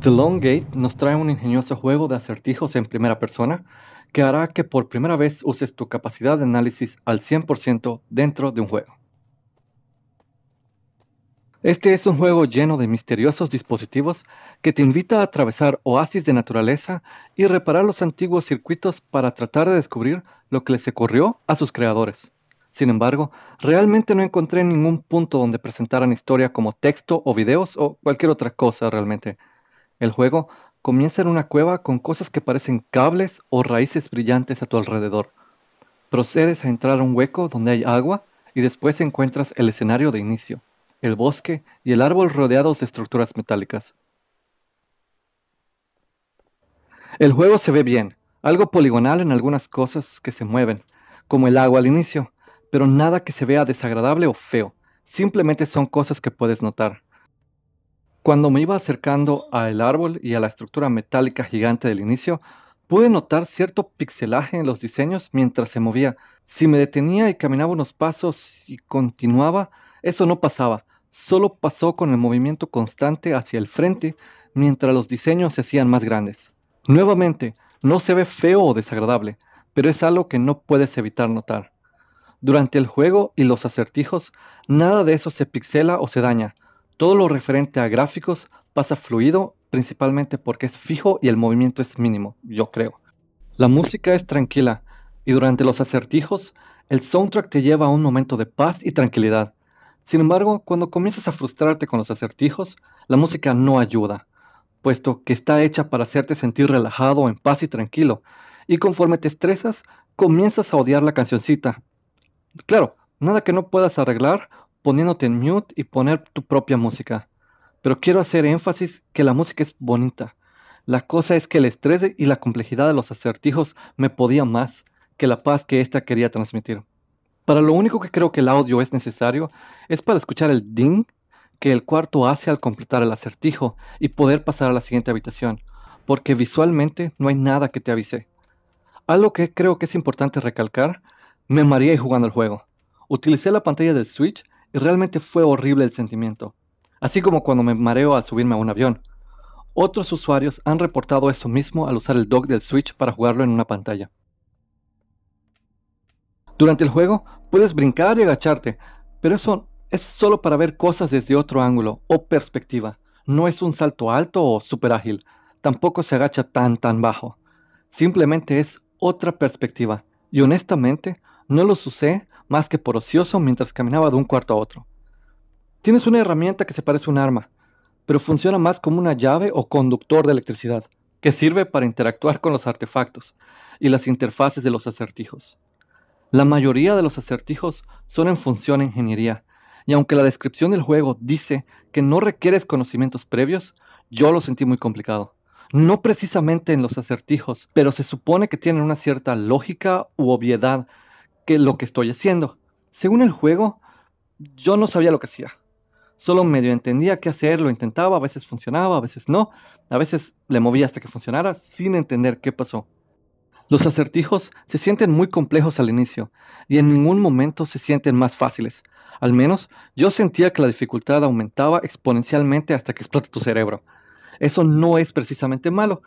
The Long Gate nos trae un ingenioso juego de acertijos en primera persona que hará que por primera vez uses tu capacidad de análisis al 100% dentro de un juego. Este es un juego lleno de misteriosos dispositivos que te invita a atravesar oasis de naturaleza y reparar los antiguos circuitos para tratar de descubrir lo que les ocurrió a sus creadores. Sin embargo, realmente no encontré ningún punto donde presentaran historia como texto o videos o cualquier otra cosa realmente. El juego comienza en una cueva con cosas que parecen cables o raíces brillantes a tu alrededor. Procedes a entrar a un hueco donde hay agua y después encuentras el escenario de inicio, el bosque y el árbol rodeados de estructuras metálicas. El juego se ve bien, algo poligonal en algunas cosas que se mueven, como el agua al inicio, pero nada que se vea desagradable o feo, simplemente son cosas que puedes notar. Cuando me iba acercando al árbol y a la estructura metálica gigante del inicio, pude notar cierto pixelaje en los diseños mientras se movía. Si me detenía y caminaba unos pasos y continuaba, eso no pasaba, solo pasó con el movimiento constante hacia el frente mientras los diseños se hacían más grandes. Nuevamente, no se ve feo o desagradable, pero es algo que no puedes evitar notar. Durante el juego y los acertijos, nada de eso se pixela o se daña, todo lo referente a gráficos pasa fluido, principalmente porque es fijo y el movimiento es mínimo, yo creo. La música es tranquila y durante los acertijos, el soundtrack te lleva a un momento de paz y tranquilidad. Sin embargo, cuando comienzas a frustrarte con los acertijos, la música no ayuda, puesto que está hecha para hacerte sentir relajado, en paz y tranquilo. Y conforme te estresas, comienzas a odiar la cancioncita. Claro, nada que no puedas arreglar poniéndote en mute y poner tu propia música. Pero quiero hacer énfasis que la música es bonita. La cosa es que el estrés y la complejidad de los acertijos me podía más que la paz que ésta quería transmitir. Para lo único que creo que el audio es necesario es para escuchar el ding que el cuarto hace al completar el acertijo y poder pasar a la siguiente habitación, porque visualmente no hay nada que te avise. Algo que creo que es importante recalcar, me mareé jugando el juego. Utilicé la pantalla del Switch y realmente fue horrible el sentimiento, así como cuando me mareo al subirme a un avión. Otros usuarios han reportado eso mismo al usar el dock del Switch para jugarlo en una pantalla. Durante el juego puedes brincar y agacharte, pero eso es solo para ver cosas desde otro ángulo o perspectiva. No es un salto alto o super ágil, tampoco se agacha tan tan bajo. Simplemente es otra perspectiva, y honestamente no lo usé más que por ocioso mientras caminaba de un cuarto a otro. Tienes una herramienta que se parece a un arma, pero funciona más como una llave o conductor de electricidad, que sirve para interactuar con los artefactos y las interfaces de los acertijos. La mayoría de los acertijos son en función de ingeniería, y aunque la descripción del juego dice que no requieres conocimientos previos, yo lo sentí muy complicado. No precisamente en los acertijos, pero se supone que tienen una cierta lógica u obviedad lo que estoy haciendo. Según el juego, yo no sabía lo que hacía. Solo medio entendía qué hacer, lo intentaba, a veces funcionaba, a veces no, a veces le movía hasta que funcionara sin entender qué pasó. Los acertijos se sienten muy complejos al inicio y en ningún momento se sienten más fáciles. Al menos yo sentía que la dificultad aumentaba exponencialmente hasta que explota tu cerebro. Eso no es precisamente malo,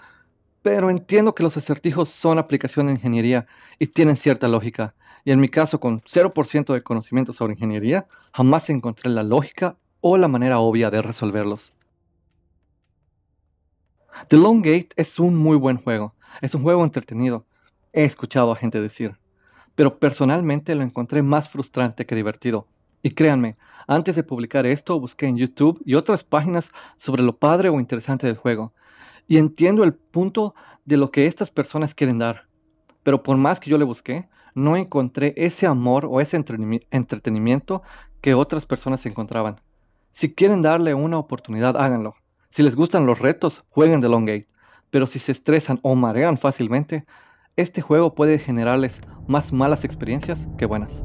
pero entiendo que los acertijos son aplicación de ingeniería y tienen cierta lógica y en mi caso con 0% de conocimiento sobre ingeniería, jamás encontré la lógica o la manera obvia de resolverlos. The Long Gate es un muy buen juego, es un juego entretenido, he escuchado a gente decir, pero personalmente lo encontré más frustrante que divertido. Y créanme, antes de publicar esto busqué en YouTube y otras páginas sobre lo padre o interesante del juego, y entiendo el punto de lo que estas personas quieren dar, pero por más que yo le busqué, no encontré ese amor o ese entretenimiento que otras personas encontraban. Si quieren darle una oportunidad, háganlo. Si les gustan los retos, jueguen de Long Gate. Pero si se estresan o marean fácilmente, este juego puede generarles más malas experiencias que buenas.